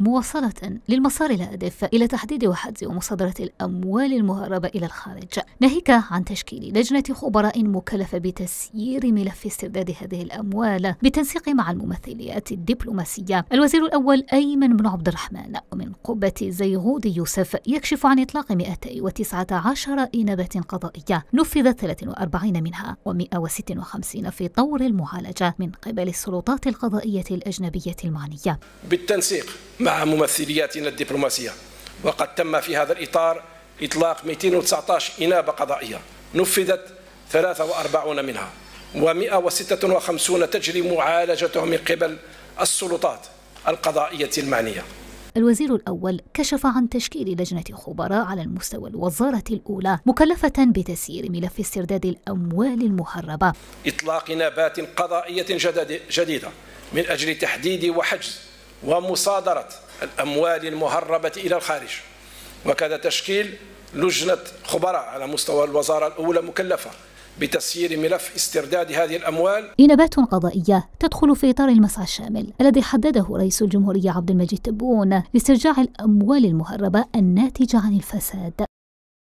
مواصلة للمسار الهادف إلى تحديد وحجز ومصادرة الأموال المهربة إلى الخارج ناهيك عن تشكيل لجنة خبراء مكلفة بتسيير ملف استرداد هذه الأموال بالتنسيق مع الممثليات الدبلوماسية الوزير الأول أيمن بن عبد الرحمن ومن قبة زيغود يوسف يكشف عن إطلاق 219 إنابة قضائية نفذت 43 منها و156 في طور المعالجة من قبل السلطات القضائية الأجنبية المعنية بالتنسيق مع ممثلياتنا الدبلوماسية وقد تم في هذا الإطار إطلاق 219 إنابة قضائية نفذت 43 منها و156 تجري معالجتها من قبل السلطات القضائية المعنية الوزير الأول كشف عن تشكيل لجنة خبراء على المستوى الوزارة الأولى مكلفة بتسيير ملف استرداد الأموال المهربة إطلاق نابات قضائية جديدة من أجل تحديد وحجز ومصادرة الأموال المهربة إلى الخارج وكذا تشكيل لجنة خبراء على مستوى الوزارة الأولى مكلفة بتسيير ملف استرداد هذه الأموال إنابات قضائية تدخل في إطار المسعى الشامل الذي حدده رئيس الجمهورية عبد المجيد تبون لاسترجاع الأموال المهربة الناتجة عن الفساد